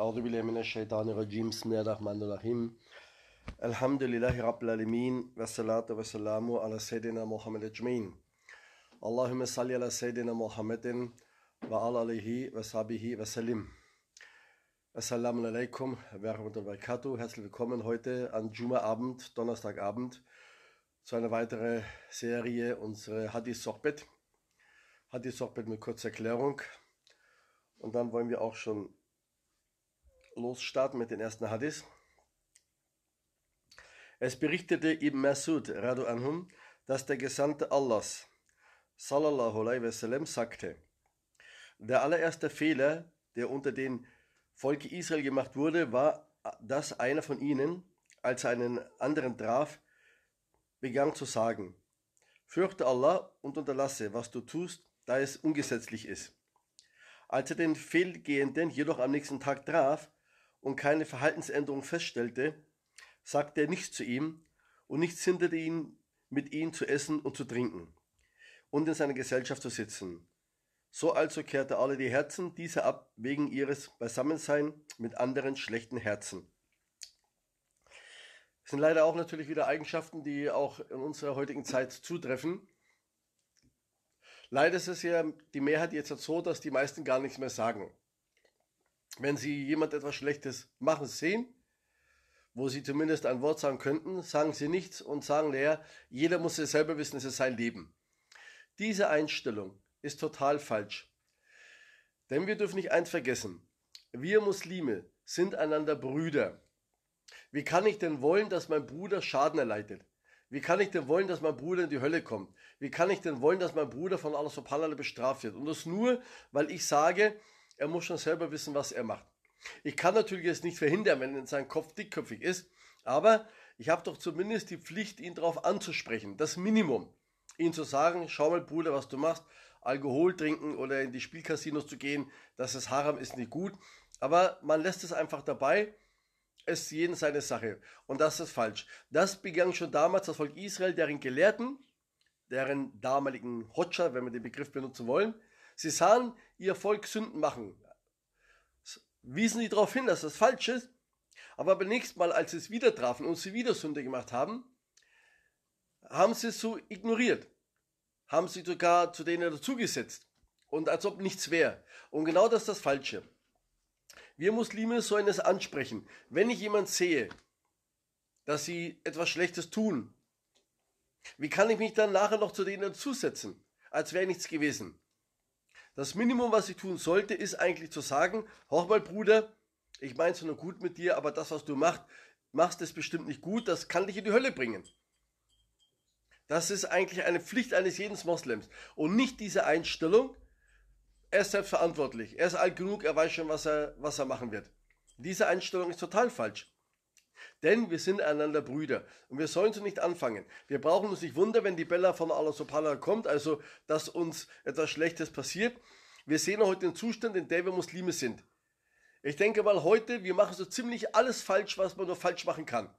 أعوذ بالله من الشيطان الرجيم بسم الله الرحمن الرحيم الحمد لله رب العالمين والصلاة والسلام على سيدنا محمد أجمعين اللهم صل على سيدنا محمد وعلى آله وصحبه وسلم Assalamu alaikum, barakatuh. Herzlich willkommen heute an Juma-Abend, Donnerstagabend, zu einer weiteren Serie unsere Hadith Sohbet. Hadith Sohbet mit kurzer Erklärung. Und dann wollen wir auch schon losstarten mit den ersten Hadith. Es berichtete Ibn Masud Radu Anhum, dass der Gesandte Allahs sallallahu alaihi wasallam sagte, der allererste Fehler, der unter den Volk Israel gemacht wurde, war, dass einer von ihnen, als er einen anderen traf, begann zu sagen, fürchte Allah und unterlasse, was du tust, da es ungesetzlich ist. Als er den Fehlgehenden jedoch am nächsten Tag traf, und keine Verhaltensänderung feststellte, sagte er nichts zu ihm und nichts hinderte ihn, mit ihm zu essen und zu trinken und in seiner Gesellschaft zu sitzen. So also kehrte alle die Herzen dieser ab wegen ihres Beisammensein mit anderen schlechten Herzen. Das sind leider auch natürlich wieder Eigenschaften, die auch in unserer heutigen Zeit zutreffen. Leider ist es ja die Mehrheit jetzt so, dass die meisten gar nichts mehr sagen wenn sie jemand etwas Schlechtes machen sehen, wo sie zumindest ein Wort sagen könnten, sagen sie nichts und sagen leer, jeder muss es selber wissen, es ist sein Leben. Diese Einstellung ist total falsch. Denn wir dürfen nicht eins vergessen. Wir Muslime sind einander Brüder. Wie kann ich denn wollen, dass mein Bruder Schaden erleidet? Wie kann ich denn wollen, dass mein Bruder in die Hölle kommt? Wie kann ich denn wollen, dass mein Bruder von Allah subhanahu bestraft wird? Und das nur, weil ich sage, er muss schon selber wissen, was er macht. Ich kann natürlich jetzt nicht verhindern, wenn sein Kopf dickköpfig ist, aber ich habe doch zumindest die Pflicht, ihn darauf anzusprechen. Das Minimum. Ihn zu sagen, schau mal, Bruder, was du machst. Alkohol trinken oder in die Spielcasinos zu gehen, das ist Haram, ist nicht gut. Aber man lässt es einfach dabei. Es ist jeden seine Sache. Und das ist falsch. Das begann schon damals das Volk Israel, deren Gelehrten, deren damaligen Hotscher, wenn wir den Begriff benutzen wollen, Sie sahen ihr Volk Sünden machen, wiesen sie darauf hin, dass das falsch ist, aber beim nächsten Mal, als sie es wieder trafen und sie wieder Sünde gemacht haben, haben sie es so ignoriert, haben sie sogar zu denen dazugesetzt und als ob nichts wäre. Und genau das ist das Falsche. Wir Muslime sollen es ansprechen. Wenn ich jemand sehe, dass sie etwas Schlechtes tun, wie kann ich mich dann nachher noch zu denen dazusetzen, als wäre nichts gewesen? Das Minimum, was ich tun sollte, ist eigentlich zu sagen, hoch mal Bruder, ich meine es nur gut mit dir, aber das, was du machst, machst es bestimmt nicht gut, das kann dich in die Hölle bringen. Das ist eigentlich eine Pflicht eines jeden Moslems. Und nicht diese Einstellung, er ist selbstverantwortlich, er ist alt genug, er weiß schon, was er, was er machen wird. Diese Einstellung ist total falsch denn wir sind einander Brüder. Und wir sollen so nicht anfangen. Wir brauchen uns nicht wundern, wenn die Bella von Alasopala kommt, also dass uns etwas Schlechtes passiert. Wir sehen heute den Zustand, in dem wir Muslime sind. Ich denke mal heute, wir machen so ziemlich alles falsch, was man nur falsch machen kann.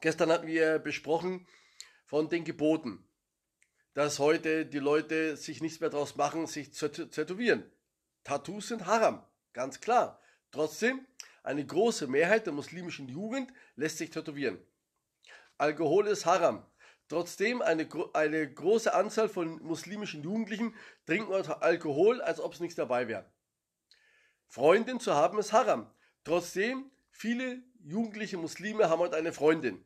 Gestern hatten wir besprochen von den Geboten, dass heute die Leute sich nichts mehr draus machen, sich zu tätowieren. Tattoos sind haram, ganz klar. Trotzdem eine große Mehrheit der muslimischen Jugend lässt sich tätowieren. Alkohol ist haram. Trotzdem eine, eine große Anzahl von muslimischen Jugendlichen trinken also Alkohol, als ob es nichts dabei wäre. Freundin zu haben ist haram. Trotzdem, viele jugendliche Muslime haben heute halt eine Freundin.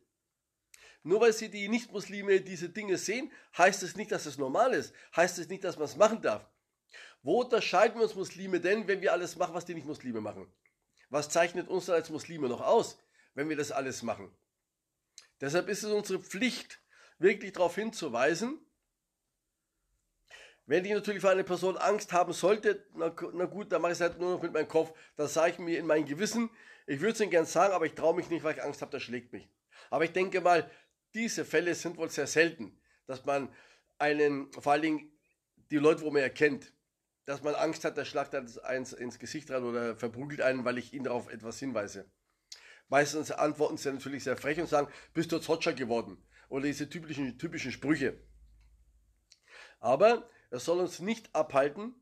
Nur weil sie die Nicht-Muslime diese Dinge sehen, heißt es nicht, dass es normal ist. Heißt es nicht, dass man es machen darf. Wo unterscheiden wir uns Muslime denn, wenn wir alles machen, was die Nicht-Muslime machen? Was zeichnet uns als Muslime noch aus, wenn wir das alles machen? Deshalb ist es unsere Pflicht, wirklich darauf hinzuweisen. Wenn ich natürlich für eine Person Angst haben sollte, na, na gut, dann mache ich es halt nur noch mit meinem Kopf. Das sage ich mir in meinem Gewissen. Ich würde es Ihnen gern sagen, aber ich traue mich nicht, weil ich Angst habe, das schlägt mich. Aber ich denke mal, diese Fälle sind wohl sehr selten, dass man einen, vor allen Dingen die Leute, wo man erkennt, dass man Angst hat, der Schlachter hat eins ins Gesicht ran oder verprügelt einen, weil ich ihn darauf etwas hinweise. Meistens antworten sie natürlich sehr frech und sagen, bist du Zotscher geworden? Oder diese typischen, typischen Sprüche. Aber es soll uns nicht abhalten,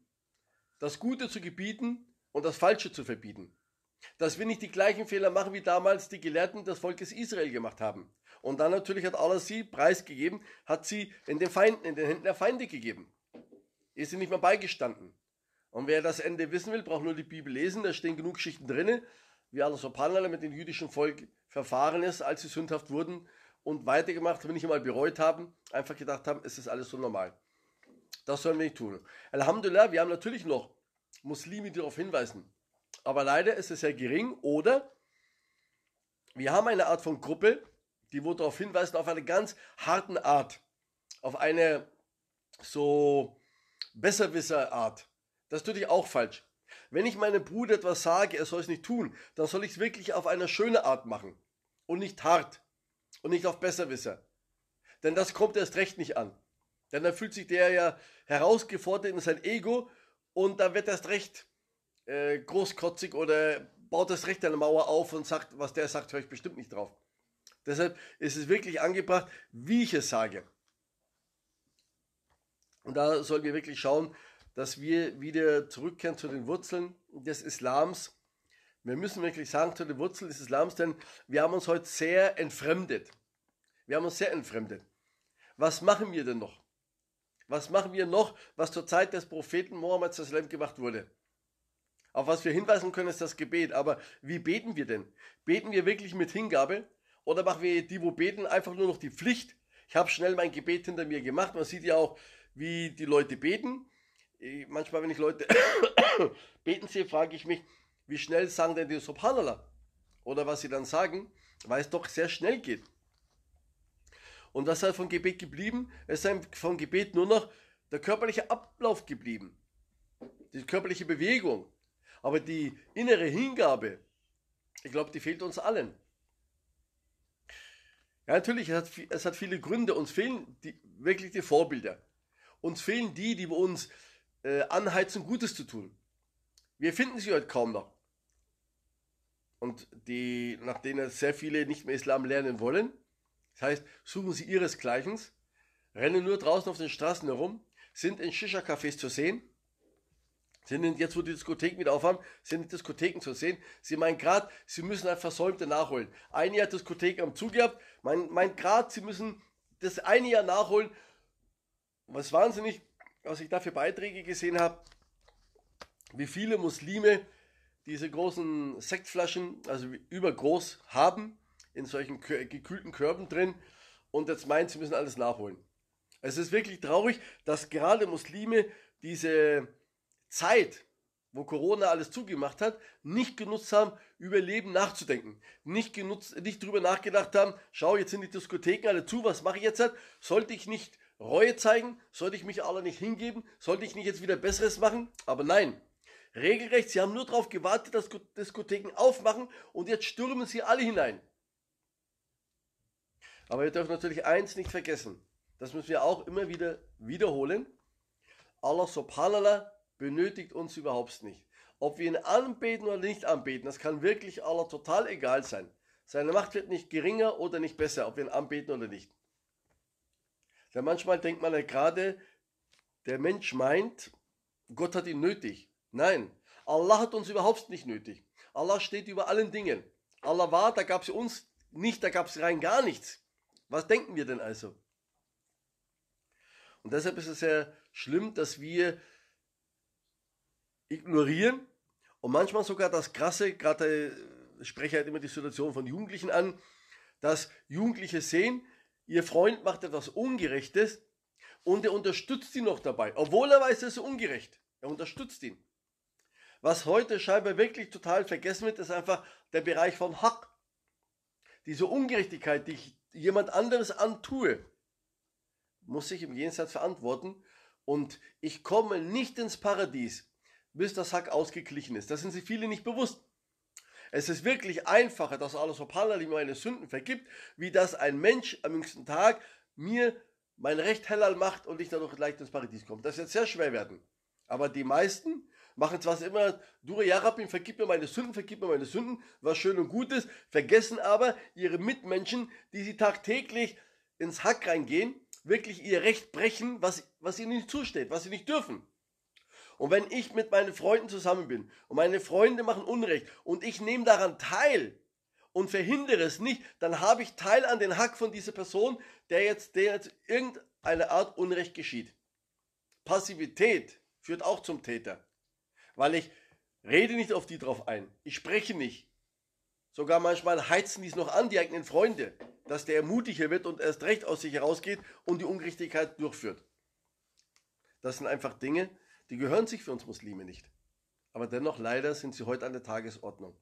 das Gute zu gebieten und das Falsche zu verbieten. Dass wir nicht die gleichen Fehler machen, wie damals die Gelehrten des Volkes Israel gemacht haben. Und dann natürlich hat Allah sie preisgegeben, hat sie in den Feinden, in den Händen der Feinde gegeben. Die sind nicht mehr beigestanden. Und wer das Ende wissen will, braucht nur die Bibel lesen, da stehen genug Geschichten drinne, wie Al-Sopanala mit dem jüdischen Volk verfahren ist, als sie sündhaft wurden und weitergemacht haben, nicht einmal bereut haben, einfach gedacht haben, es ist alles so normal. Das sollen wir nicht tun. Alhamdulillah, wir haben natürlich noch Muslime, die darauf hinweisen. Aber leider ist es sehr gering oder wir haben eine Art von Gruppe, die wo darauf hinweisen, auf eine ganz harten Art. Auf eine so Besserwisser-Art. Das tue ich auch falsch. Wenn ich meinem Bruder etwas sage, er soll es nicht tun, dann soll ich es wirklich auf eine schöne Art machen. Und nicht hart. Und nicht auf Besserwisser. Denn das kommt erst recht nicht an. Denn dann fühlt sich der ja herausgefordert in sein Ego und da wird erst recht äh, großkotzig oder baut erst recht eine Mauer auf und sagt, was der sagt, höre ich bestimmt nicht drauf. Deshalb ist es wirklich angebracht, wie ich es sage. Und da sollen wir wirklich schauen, dass wir wieder zurückkehren zu den Wurzeln des Islams. Wir müssen wirklich sagen, zu den Wurzeln des Islams, denn wir haben uns heute sehr entfremdet. Wir haben uns sehr entfremdet. Was machen wir denn noch? Was machen wir noch, was zur Zeit des Propheten Mohammed gemacht wurde? Auf was wir hinweisen können, ist das Gebet. Aber wie beten wir denn? Beten wir wirklich mit Hingabe? Oder machen wir die, wo beten, einfach nur noch die Pflicht? Ich habe schnell mein Gebet hinter mir gemacht. Man sieht ja auch, wie die Leute beten. Ich, manchmal, wenn ich Leute beten sehe, frage ich mich, wie schnell sagen denn die Subhanallah? Oder was sie dann sagen, weil es doch sehr schnell geht. Und was ist von Gebet geblieben? Es ist von Gebet nur noch der körperliche Ablauf geblieben. Die körperliche Bewegung. Aber die innere Hingabe, ich glaube, die fehlt uns allen. Ja, natürlich, es hat, es hat viele Gründe. Uns fehlen die, wirklich die Vorbilder. Uns fehlen die, die bei uns äh, anheizen, Gutes zu tun. Wir finden sie heute halt kaum noch. Und die, nach denen sehr viele nicht mehr Islam lernen wollen. Das heißt, suchen sie ihresgleichens, rennen nur draußen auf den Straßen herum, sind in Shisha-Cafés zu sehen, sind in, jetzt, wo die Diskotheken wieder aufhaben, sind in Diskotheken zu sehen. Sie meinen gerade, sie müssen ein Versäumte nachholen. Ein Jahr Diskothek am Zug gehabt, meint mein, gerade, sie müssen das eine Jahr nachholen, was wahnsinnig, was ich da für Beiträge gesehen habe, wie viele Muslime diese großen Sektflaschen, also übergroß haben, in solchen gekühlten Körben drin und jetzt meint, sie müssen alles nachholen. Es ist wirklich traurig, dass gerade Muslime diese Zeit, wo Corona alles zugemacht hat, nicht genutzt haben, über Leben nachzudenken. Nicht, genutzt, nicht drüber nachgedacht haben, schau, jetzt sind die Diskotheken alle zu, was mache ich jetzt? Sollte ich nicht Reue zeigen, sollte ich mich Allah nicht hingeben, sollte ich nicht jetzt wieder Besseres machen, aber nein. Regelrecht, sie haben nur darauf gewartet, dass Diskotheken aufmachen und jetzt stürmen sie alle hinein. Aber wir dürfen natürlich eins nicht vergessen, das müssen wir auch immer wieder wiederholen. Allah subhanallah benötigt uns überhaupt nicht. Ob wir ihn anbeten oder nicht anbeten, das kann wirklich Allah total egal sein. Seine Macht wird nicht geringer oder nicht besser, ob wir ihn anbeten oder nicht. Denn manchmal denkt man ja gerade, der Mensch meint, Gott hat ihn nötig. Nein, Allah hat uns überhaupt nicht nötig. Allah steht über allen Dingen. Allah war, da gab es uns nicht, da gab es rein gar nichts. Was denken wir denn also? Und deshalb ist es sehr schlimm, dass wir ignorieren und manchmal sogar das Krasse, gerade ich spreche halt immer die Situation von Jugendlichen an, dass Jugendliche sehen, ihr Freund macht etwas Ungerechtes und er unterstützt ihn noch dabei, obwohl er weiß, es ist ungerecht. Er unterstützt ihn. Was heute scheinbar wirklich total vergessen wird, ist einfach der Bereich vom Hack. Diese Ungerechtigkeit, die ich jemand anderes antue, muss ich im Jenseits verantworten. Und ich komme nicht ins Paradies, bis das Hack ausgeglichen ist. Das sind sich viele nicht bewusst. Es ist wirklich einfacher, dass Allah subhanallah meine Sünden vergibt, wie dass ein Mensch am jüngsten Tag mir mein Recht hellal macht und ich dadurch leicht ins Paradies komme. Das wird sehr schwer werden. Aber die meisten machen zwar immer, Dura Yarabim, vergib mir meine Sünden, vergib mir meine Sünden, was schön und gut ist, vergessen aber ihre Mitmenschen, die sie tagtäglich ins Hack reingehen, wirklich ihr Recht brechen, was, was ihnen nicht zusteht, was sie nicht dürfen. Und wenn ich mit meinen Freunden zusammen bin und meine Freunde machen Unrecht und ich nehme daran teil und verhindere es nicht, dann habe ich Teil an den Hack von dieser Person, der jetzt, der jetzt irgendeine Art Unrecht geschieht. Passivität führt auch zum Täter, weil ich rede nicht auf die drauf ein, ich spreche nicht. Sogar manchmal heizen die es noch an, die eigenen Freunde, dass der mutiger wird und erst recht aus sich herausgeht und die Ungerechtigkeit durchführt. Das sind einfach Dinge, die gehören sich für uns Muslime nicht. Aber dennoch leider sind sie heute an der Tagesordnung.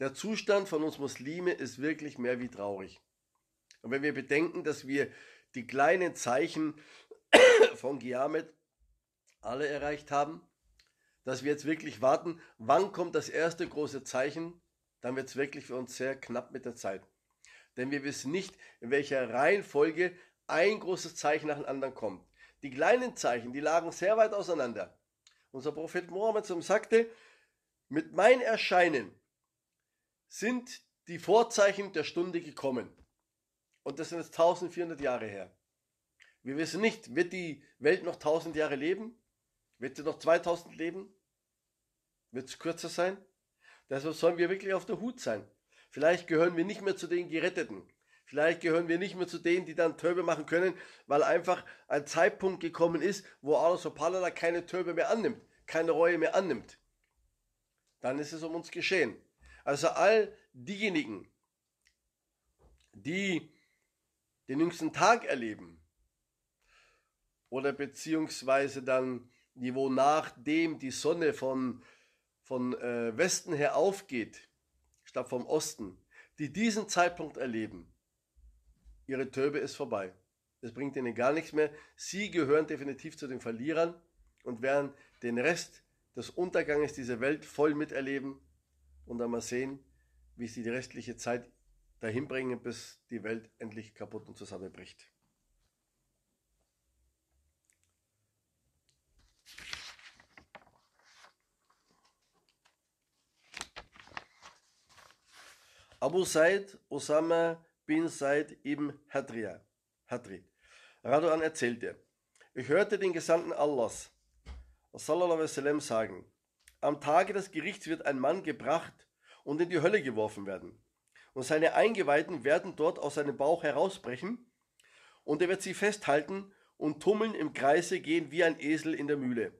Der Zustand von uns Muslime ist wirklich mehr wie traurig. Und wenn wir bedenken, dass wir die kleinen Zeichen von Giamet alle erreicht haben, dass wir jetzt wirklich warten, wann kommt das erste große Zeichen, dann wird es wirklich für uns sehr knapp mit der Zeit. Denn wir wissen nicht, in welcher Reihenfolge ein großes Zeichen nach dem anderen kommt. Die kleinen Zeichen, die lagen sehr weit auseinander. Unser Prophet Mohammed sagte, mit mein Erscheinen sind die Vorzeichen der Stunde gekommen. Und das sind jetzt 1400 Jahre her. Wir wissen nicht, wird die Welt noch 1000 Jahre leben? Wird sie noch 2000 leben? Wird es kürzer sein? Deshalb sollen wir wirklich auf der Hut sein. Vielleicht gehören wir nicht mehr zu den Geretteten. Vielleicht gehören wir nicht mehr zu denen, die dann Turbe machen können, weil einfach ein Zeitpunkt gekommen ist, wo Alos Opalala keine Turbe mehr annimmt, keine Reue mehr annimmt. Dann ist es um uns geschehen. Also all diejenigen, die den jüngsten Tag erleben oder beziehungsweise dann die, wo nachdem die Sonne von, von äh, Westen her aufgeht, statt vom Osten, die diesen Zeitpunkt erleben, Ihre Töbe ist vorbei. Es bringt ihnen gar nichts mehr. Sie gehören definitiv zu den Verlierern und werden den Rest des Unterganges dieser Welt voll miterleben und dann mal sehen, wie sie die restliche Zeit dahin bringen, bis die Welt endlich kaputt und zusammenbricht. Abu Said Osama bin Said ibn Hadria. Hadri. Raduan erzählte, ich hörte den Gesandten Allahs, sallallahu alaihi sagen, am Tage des Gerichts wird ein Mann gebracht und in die Hölle geworfen werden. Und seine Eingeweihten werden dort aus seinem Bauch herausbrechen und er wird sie festhalten und tummeln im Kreise gehen wie ein Esel in der Mühle.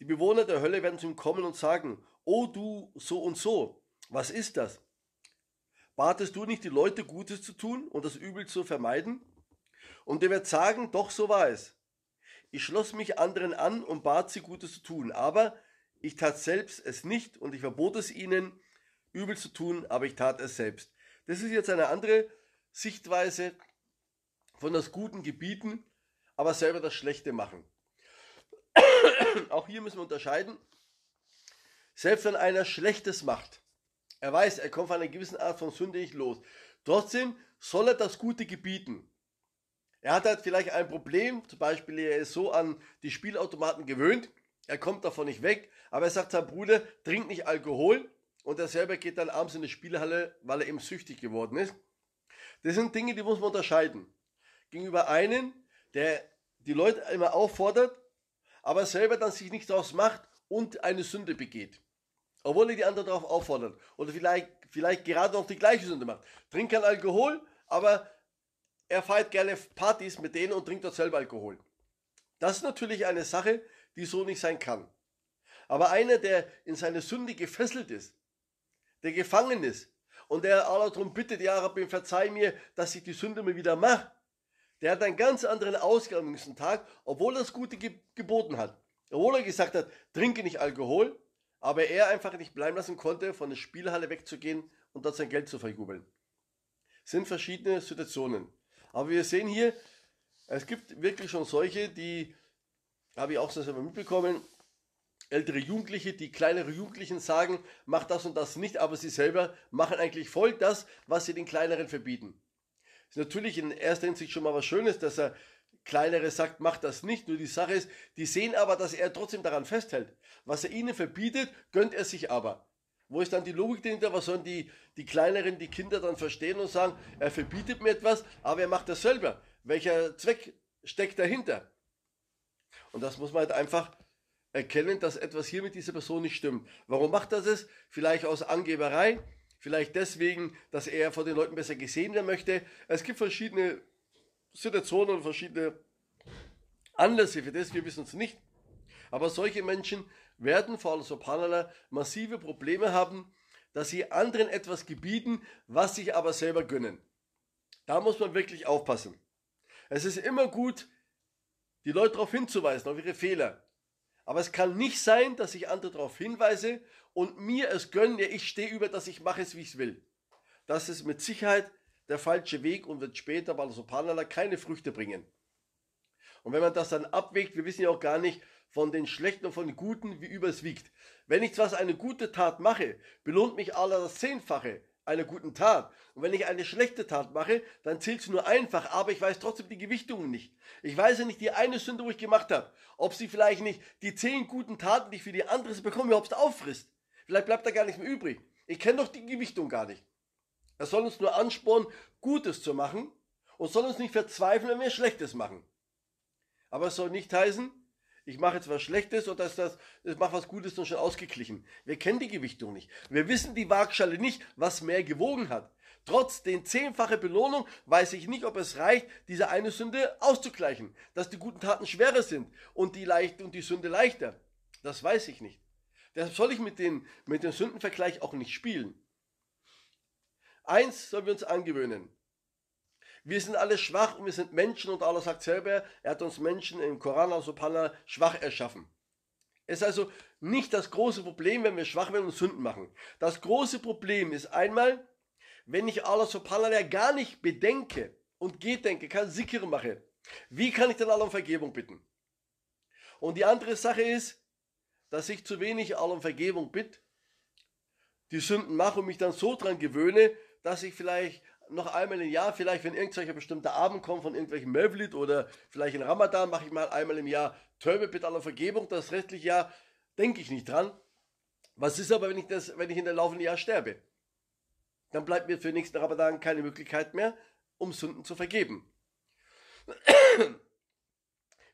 Die Bewohner der Hölle werden zu ihm kommen und sagen, O oh, du so und so, was ist das? batest du nicht, die Leute Gutes zu tun und das Übel zu vermeiden? Und er wird sagen, doch so war es. Ich schloss mich anderen an und bat sie Gutes zu tun, aber ich tat selbst es nicht und ich verbot es ihnen, übel zu tun, aber ich tat es selbst. Das ist jetzt eine andere Sichtweise von das Guten gebieten, aber selber das Schlechte machen. Auch hier müssen wir unterscheiden. Selbst wenn einer Schlechtes macht, er weiß, er kommt von einer gewissen Art von Sünde nicht los. Trotzdem soll er das Gute gebieten. Er hat halt vielleicht ein Problem, zum Beispiel er ist so an die Spielautomaten gewöhnt, er kommt davon nicht weg, aber er sagt seinem Bruder, trink nicht Alkohol und er selber geht dann abends in die Spielhalle, weil er eben süchtig geworden ist. Das sind Dinge, die muss man unterscheiden. Gegenüber einem, der die Leute immer auffordert, aber selber dann sich nichts daraus macht und eine Sünde begeht. Obwohl er die anderen darauf auffordert. Oder vielleicht, vielleicht gerade noch die gleiche Sünde macht. Trinkt kein Alkohol, aber er feiert gerne Partys mit denen und trinkt dort selber Alkohol. Das ist natürlich eine Sache, die so nicht sein kann. Aber einer, der in seine Sünde gefesselt ist, der gefangen ist und der Allah darum bittet, ja Rabbi, verzeih mir, dass ich die Sünde mir wieder mache, der hat einen ganz anderen Ausgang am nächsten Tag, obwohl er das Gute geboten hat. Obwohl er gesagt hat, trinke nicht Alkohol, aber er einfach nicht bleiben lassen konnte, von der Spielhalle wegzugehen und dort sein Geld zu verjubeln. Das sind verschiedene Situationen. Aber wir sehen hier, es gibt wirklich schon solche, die, habe ich auch selber mitbekommen, ältere Jugendliche, die kleinere Jugendlichen sagen, mach das und das nicht, aber sie selber machen eigentlich voll das, was sie den Kleineren verbieten. Das Ist natürlich in erster Hinsicht schon mal was Schönes, dass er Kleinere sagt, macht das nicht. Nur die Sache ist, die sehen aber, dass er trotzdem daran festhält. Was er ihnen verbietet, gönnt er sich aber. Wo ist dann die Logik dahinter? Was sollen die, die Kleineren, die Kinder dann verstehen und sagen, er verbietet mir etwas, aber er macht das selber. Welcher Zweck steckt dahinter? Und das muss man halt einfach erkennen, dass etwas hier mit dieser Person nicht stimmt. Warum macht das es? Vielleicht aus Angeberei, vielleicht deswegen, dass er vor den Leuten besser gesehen werden möchte. Es gibt verschiedene Situationen und verschiedene Anlässe für das, wir wissen es nicht. Aber solche Menschen werden vor allem Subhanallah massive Probleme haben, dass sie anderen etwas gebieten, was sich aber selber gönnen. Da muss man wirklich aufpassen. Es ist immer gut, die Leute darauf hinzuweisen, auf ihre Fehler. Aber es kann nicht sein, dass ich andere darauf hinweise und mir es gönne, ja, ich stehe über, dass ich mache es, wie ich es will. Das ist mit Sicherheit der falsche Weg und wird später, Bala subhanallah, keine Früchte bringen. Und wenn man das dann abwägt, wir wissen ja auch gar nicht von den schlechten und von den guten, wie überswiegt. Wenn ich zwar eine gute Tat mache, belohnt mich Allah das Zehnfache einer guten Tat. Und wenn ich eine schlechte Tat mache, dann zählt es nur einfach, aber ich weiß trotzdem die Gewichtungen nicht. Ich weiß ja nicht die eine Sünde, wo ich gemacht habe, ob sie vielleicht nicht die zehn guten Taten, die ich für die andere bekomme, überhaupt auffrisst. Vielleicht bleibt da gar nichts mehr übrig. Ich kenne doch die Gewichtung gar nicht. Er soll uns nur anspornen, Gutes zu machen und soll uns nicht verzweifeln, wenn wir Schlechtes machen. Aber es soll nicht heißen, ich mache jetzt was Schlechtes oder ist das, ich mache was Gutes und schon ausgeglichen. Wir kennen die Gewichtung nicht. Wir wissen die Waagschale nicht, was mehr gewogen hat. Trotz den zehnfache Belohnung weiß ich nicht, ob es reicht, diese eine Sünde auszugleichen. Dass die guten Taten schwerer sind und die, leicht, und die Sünde leichter. Das weiß ich nicht. Deshalb soll ich mit, den, mit dem Sündenvergleich auch nicht spielen. Eins sollen wir uns angewöhnen. Wir sind alle schwach und wir sind Menschen und Allah sagt selber, er hat uns Menschen im Koran also Panna, schwach erschaffen. Es ist also nicht das große Problem, wenn wir schwach werden und Sünden machen. Das große Problem ist einmal, wenn ich Allah subhanallah gar nicht bedenke und gedenke, kein Sikir mache, wie kann ich dann Allah um Vergebung bitten? Und die andere Sache ist, dass ich zu wenig Allah um Vergebung bitte, die Sünden mache und mich dann so dran gewöhne, dass ich vielleicht noch einmal im Jahr, vielleicht wenn irgendwelcher bestimmte Abend kommt von irgendwelchen Mevlid oder vielleicht in Ramadan, mache ich mal einmal im Jahr Töbe mit aller Vergebung. Das restliche Jahr denke ich nicht dran. Was ist aber, wenn ich, das, wenn ich in der laufenden Jahr sterbe? Dann bleibt mir für den nächsten Ramadan keine Möglichkeit mehr, um Sünden zu vergeben.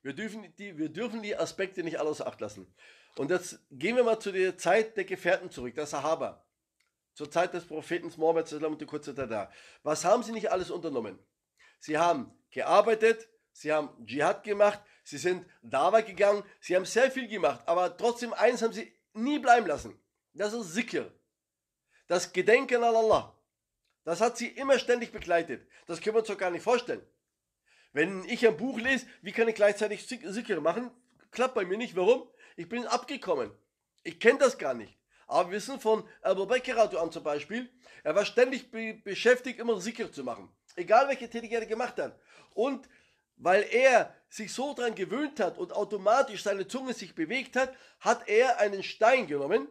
Wir dürfen die, wir dürfen die Aspekte nicht alles Acht lassen. Und jetzt gehen wir mal zu der Zeit der Gefährten zurück, der Sahaba zur Zeit des Propheten Mohammed und kurze da. Was haben sie nicht alles unternommen? Sie haben gearbeitet, sie haben Dschihad gemacht, sie sind Dawa gegangen, sie haben sehr viel gemacht, aber trotzdem eins haben sie nie bleiben lassen. Das ist Zikr. Das Gedenken an Allah. Das hat sie immer ständig begleitet. Das können wir uns doch gar nicht vorstellen. Wenn ich ein Buch lese, wie kann ich gleichzeitig Zikr machen? Klappt bei mir nicht. Warum? Ich bin abgekommen. Ich kenne das gar nicht. Aber wir wissen von äh, Abu Beckerato an zum Beispiel, er war ständig be beschäftigt, immer sicher zu machen. Egal welche Tätigkeit er gemacht hat. Und weil er sich so dran gewöhnt hat und automatisch seine Zunge sich bewegt hat, hat er einen Stein genommen.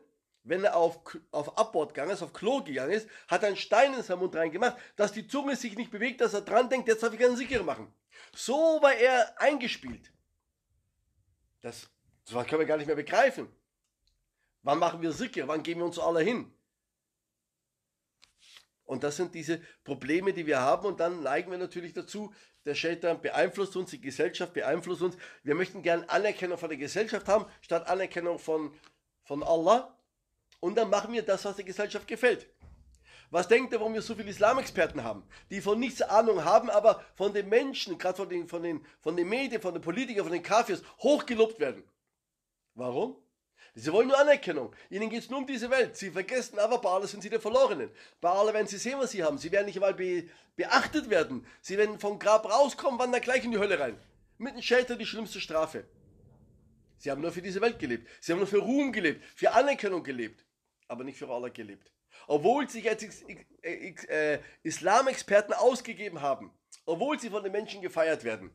Wenn er auf, auf Abbord gegangen ist, auf Klo gegangen ist, hat er einen Stein in seinen Mund reingemacht, dass die Zunge sich nicht bewegt, dass er dran denkt, jetzt darf ich einen sicher machen. So war er eingespielt. Das, das können wir gar nicht mehr begreifen. Wann machen wir Sikker? Wann geben wir uns alle hin? Und das sind diese Probleme, die wir haben. Und dann neigen wir natürlich dazu, der Shaitan beeinflusst uns, die Gesellschaft beeinflusst uns. Wir möchten gerne Anerkennung von der Gesellschaft haben, statt Anerkennung von, von Allah. Und dann machen wir das, was der Gesellschaft gefällt. Was denkt ihr, warum wir so viele Islamexperten haben, die von nichts Ahnung haben, aber von den Menschen, gerade von den, von, den, von den Medien, von den Politikern, von den Kafirs hochgelobt werden? Warum? Sie wollen nur Anerkennung. Ihnen geht es nur um diese Welt. Sie vergessen aber, bei Allah sind sie der Verlorenen. Bei Allah werden sie sehen, was sie haben. Sie werden nicht mal be beachtet werden. Sie werden vom Grab rauskommen, wandern gleich in die Hölle rein. Mit dem Scheiter die schlimmste Strafe. Sie haben nur für diese Welt gelebt. Sie haben nur für Ruhm gelebt, für Anerkennung gelebt. Aber nicht für Allah gelebt. Obwohl sie jetzt äh, Islamexperten ausgegeben haben. Obwohl sie von den Menschen gefeiert werden.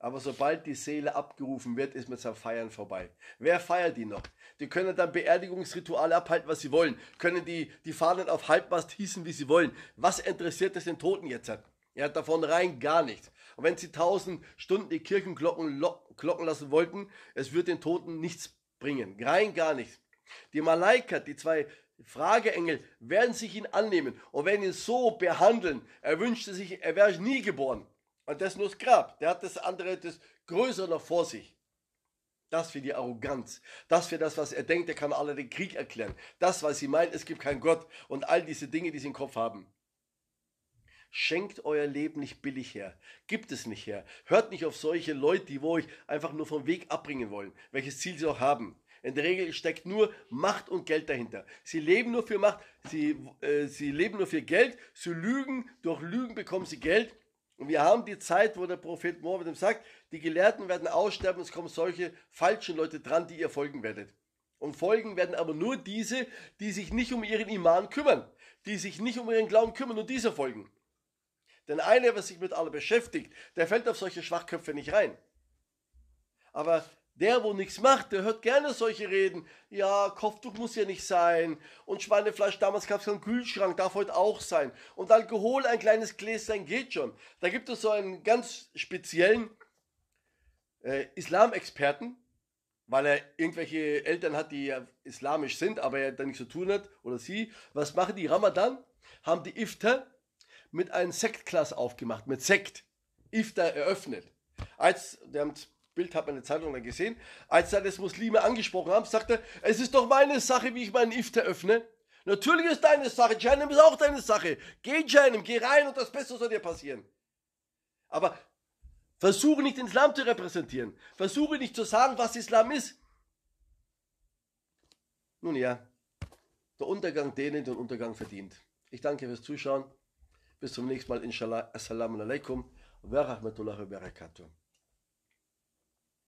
Aber sobald die Seele abgerufen wird, ist mit seinem Feiern vorbei. Wer feiert die noch? Die können dann Beerdigungsrituale abhalten, was sie wollen. Können die, die Fahnen auf Halbmast hießen, wie sie wollen. Was interessiert es den Toten jetzt? Er hat davon rein gar nichts. Und wenn sie tausend Stunden die Kirchenglocken glocken lassen wollten, es wird den Toten nichts bringen. Rein gar nichts. Die Malaika, die zwei Frageengel, werden sich ihn annehmen und werden ihn so behandeln. Er wünschte sich, er wäre nie geboren. Und das ist nur das Grab. Der hat das andere, das Größere noch vor sich. Das für die Arroganz. Das für das, was er denkt, er kann alle den Krieg erklären. Das, was sie meint, es gibt keinen Gott. Und all diese Dinge, die sie im Kopf haben. Schenkt euer Leben nicht billig her. Gibt es nicht her. Hört nicht auf solche Leute, die wo euch einfach nur vom Weg abbringen wollen, welches Ziel sie auch haben. In der Regel steckt nur Macht und Geld dahinter. Sie leben nur für Macht, sie, äh, sie leben nur für Geld, sie lügen, durch Lügen bekommen sie Geld und wir haben die Zeit, wo der Prophet Mohammed sagt, die Gelehrten werden aussterben, es kommen solche falschen Leute dran, die ihr folgen werdet. Und folgen werden aber nur diese, die sich nicht um ihren Iman kümmern, die sich nicht um ihren Glauben kümmern und diese folgen. Denn einer, der sich mit Allah beschäftigt, der fällt auf solche Schwachköpfe nicht rein. Aber der, wo nichts macht, der hört gerne solche Reden. Ja, Kopftuch muss ja nicht sein. Und Schweinefleisch, damals gab es keinen Kühlschrank, darf heute auch sein. Und Alkohol, ein kleines Gläschen geht schon. Da gibt es so einen ganz speziellen äh, Islamexperten, weil er irgendwelche Eltern hat, die ja islamisch sind, aber er da nichts zu tun hat, oder sie. Was machen die? Ramadan haben die Iftar mit einem Sektglas aufgemacht, mit Sekt. Iftar eröffnet. Als, die haben Bild hat man eine Zeitung dann gesehen, als dann das Muslime angesprochen haben, sagte er, es ist doch meine Sache, wie ich meinen Iftar öffne. Natürlich ist deine Sache, Janem ist auch deine Sache. Geh Janem, geh rein und das Beste soll dir passieren. Aber versuche nicht den Islam zu repräsentieren. Versuche nicht zu sagen, was Islam ist. Nun ja, der Untergang denen den Untergang verdient. Ich danke fürs Zuschauen. Bis zum nächsten Mal, inshallah. Assalamu alaikum wa rahmatullahi wa barakatuh.